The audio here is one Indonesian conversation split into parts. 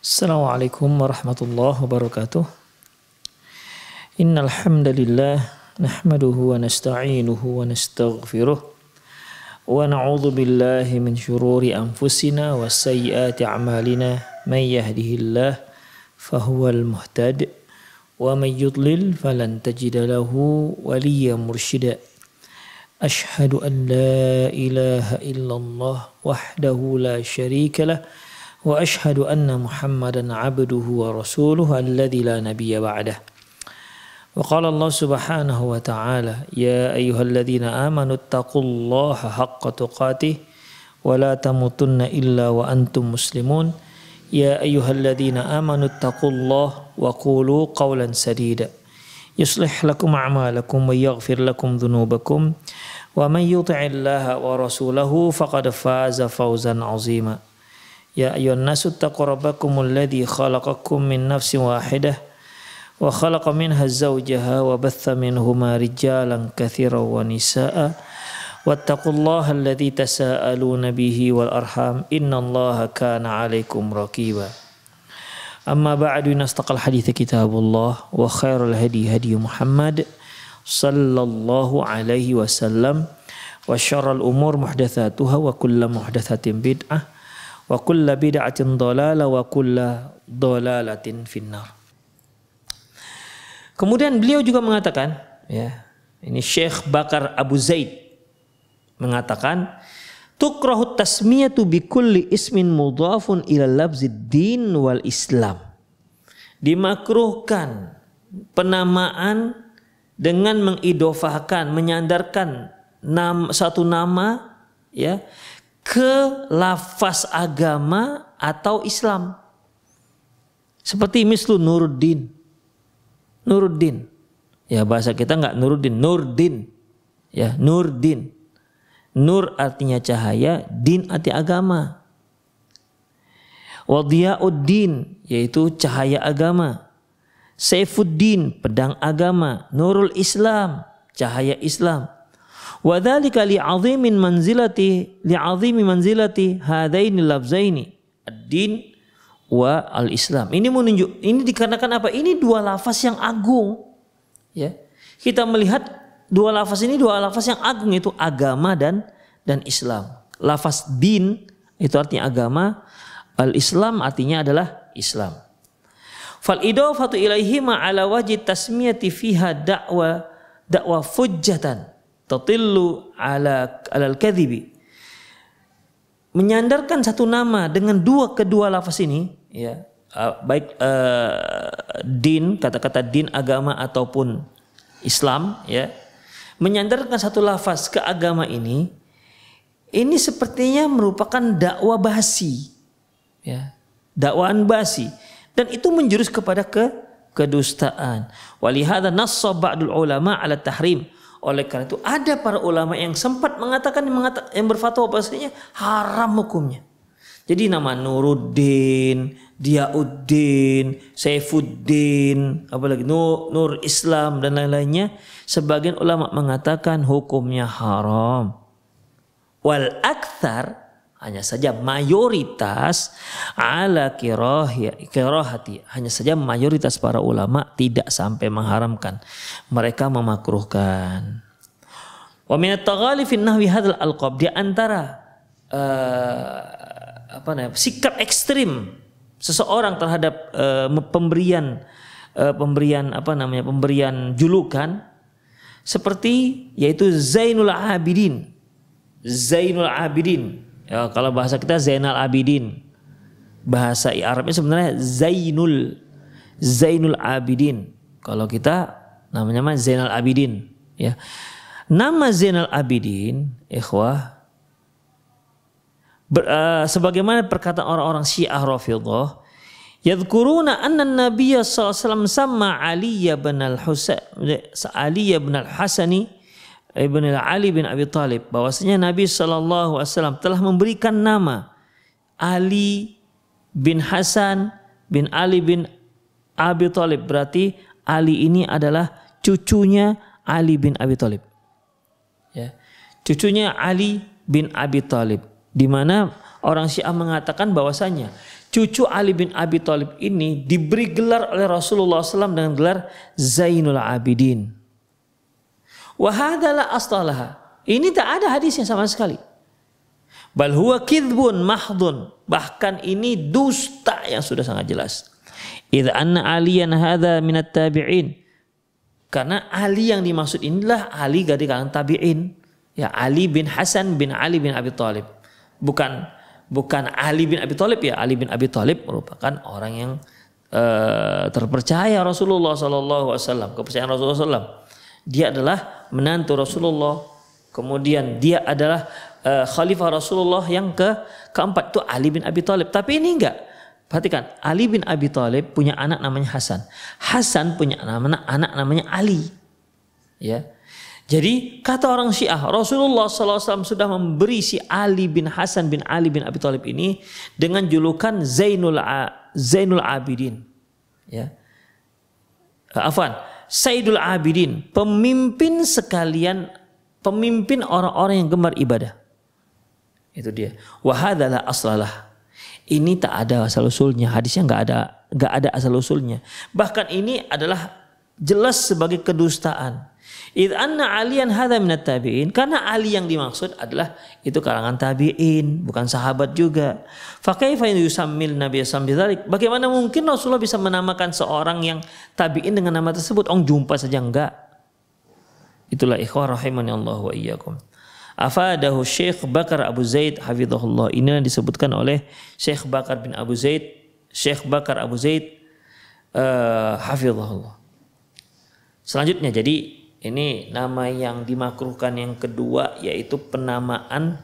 السلام عليكم ورحمة الله وبركاته إن الحمد لله نحمده ونستعينه ونستغفره ونعوذ بالله من شرور أنفسنا وسيئات أعمالنا من يهده الله فهو المهتد ومن يضلل فلن تجد له وليا مرشدا أشهد أن لا إله إلا الله وحده لا شريك له واشهد ان محمدا عبده ورسوله الذي لا نبي بعده وقال الله سبحانه وتعالى يا ايها الذين امنوا اتقوا الله حق تقاته ولا تموتن الا وانتم مسلمون يا ايها الذين امنوا اتقوا الله وقولوا قولا سديدا يصلح لكم اعمالكم ويغفر لكم ذنوبكم ومن يطع الله ورسوله فقد فاز فوزا عظيما يا أيها الناس اتقوا ربكم الذي خلقكم من نفس واحدة وخلق منها زوجها وبث منهما رجالا كثيرا ونساء واتقوا الله الذي تساءلون به والأرحام إن الله كان عليكم رقيبا أما بعد إن استقى الحديث كتاب الله وخير الهدي هدي محمد صلى الله عليه وسلم وشر الأمور محدثاتها وكل محدثة بدعة wa kulla bid'atin dolala wa kulla dolalatin finnar. Kemudian beliau juga mengatakan, ya, ini Syekh Bakar Abu Zaid mengatakan, tukrahu tasmiyatu bi kulli ismin mudhafun ila labzid din wal islam. Dimakruhkan penamaan dengan mengidofahkan, menyandarkan satu nama ya ke lafaz agama atau Islam. Seperti mislu Nuruddin. Nuruddin. Ya bahasa kita nggak Nuruddin, Nurdin. Ya, Nurdin. Nur artinya cahaya, din arti agama. Wadiauddin yaitu cahaya agama. Saifuddin pedang agama, Nurul Islam, cahaya Islam. Wa dzalika li'azimin manzilati li'azimi manzilati hadaini lafzaini ad-din wa al-islam. Ini menunjuk ini dikarenakan apa? Ini dua lafaz yang agung. Ya. Kita melihat dua lafaz ini dua lafaz yang agung itu agama dan dan Islam. Lafaz din itu artinya agama, al-Islam artinya adalah Islam. Fal idafatu ma ala wajib tasmiyati fiha da'wa da'wa fujjatan tatillu ala alal kadhibi menyandarkan satu nama dengan dua kedua lafaz ini ya uh, baik uh, din kata-kata din agama ataupun Islam ya menyandarkan satu lafaz ke agama ini ini sepertinya merupakan dakwah basi ya dakwaan basi dan itu menjurus kepada ke kedustaan walihada nassa ba'dul ulama ala tahrim oleh karena itu ada para ulama yang sempat mengatakan yang berfatwa bahasanya haram hukumnya. Jadi nama Nuruddin, Diauddin, Saifuddin, apalagi Nur, Nur Islam dan lain-lainnya. Sebagian ulama mengatakan hukumnya haram. Wal akthar hanya saja mayoritas ala kirohati hanya saja mayoritas para ulama tidak sampai mengharamkan mereka memakruhkan wa min at-taghali fi nahwi hadzal alqab di antara uh, apa namanya sikap ekstrim seseorang terhadap uh, pemberian uh, pemberian apa namanya pemberian julukan seperti yaitu Zainul Abidin Zainul Abidin Ya, kalau bahasa kita Zainal Abidin. Bahasa Arabnya sebenarnya Zainul Zainul Abidin. Kalau kita namanya mah Zainal Abidin, ya. Nama Zainal Abidin, ikhwah, ber, uh, sebagaimana perkataan orang-orang Syiah Rafidhah yadkuruna anna Nabiya sallallahu alaihi wasallam sama Ali bin al-Husain Ali bin al-Hasani Ibn Ali bin Abi Talib, bahwasanya Nabi Shallallahu Alaihi Wasallam telah memberikan nama Ali bin Hasan bin Ali bin Abi Talib. berarti Ali ini adalah cucunya Ali bin Abi Talib. Ya. Cucunya Ali bin Abi Talib. di mana orang Syiah mengatakan bahwasanya cucu Ali bin Abi Talib ini diberi gelar oleh Rasulullah SAW dengan gelar Zainul Abidin. Wahadalah astalaha. Ini tak ada hadisnya sama sekali. Bal huwa kidbun mahdun. Bahkan ini dusta yang sudah sangat jelas. Idza anna aliyan hadha minat tabi'in. Karena Ali yang dimaksud inilah Ali dari kalangan tabi'in. Ya Ali bin Hasan bin Ali bin Abi Thalib. Bukan bukan Ali bin Abi Thalib ya Ali bin Abi Thalib merupakan orang yang uh, terpercaya Rasulullah sallallahu alaihi wasallam, kepercayaan Rasulullah sallallahu dia adalah menantu Rasulullah. Kemudian dia adalah uh, khalifah Rasulullah yang ke keempat itu Ali bin Abi Thalib. Tapi ini enggak. Perhatikan, Ali bin Abi Thalib punya anak namanya Hasan. Hasan punya anak, anak namanya Ali. Ya. Jadi kata orang Syiah, Rasulullah SAW sudah memberi si Ali bin Hasan bin Ali bin Abi Thalib ini dengan julukan Zainul A, Zainul Abidin. Ya. Eh, Afan, Sayyidul Abidin, pemimpin sekalian, pemimpin orang-orang yang gemar ibadah. Itu dia. Wahadalah aslalah. Ini tak ada asal usulnya. Hadisnya nggak ada nggak ada asal usulnya. Bahkan ini adalah jelas sebagai kedustaan. Id anna alian hada minat tabi'in karena ali yang dimaksud adalah itu kalangan tabi'in bukan sahabat juga. Fa kaifa yusammil Nabi sallallahu Bagaimana mungkin Rasulullah bisa menamakan seorang yang tabi'in dengan nama tersebut? Ong jumpa saja enggak. Itulah ikhwah yang Allah wa iyyakum. Afadahu Syekh Bakar Abu Zaid hafizahullah. Ini yang disebutkan oleh Syekh Bakar bin Abu Zaid, Syekh Bakar Abu Zaid uh, hafizahullah. Selanjutnya jadi ini nama yang dimakruhkan yang kedua yaitu penamaan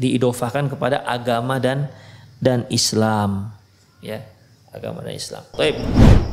diidofahkan kepada agama dan dan Islam ya agama dan Islam. Baik.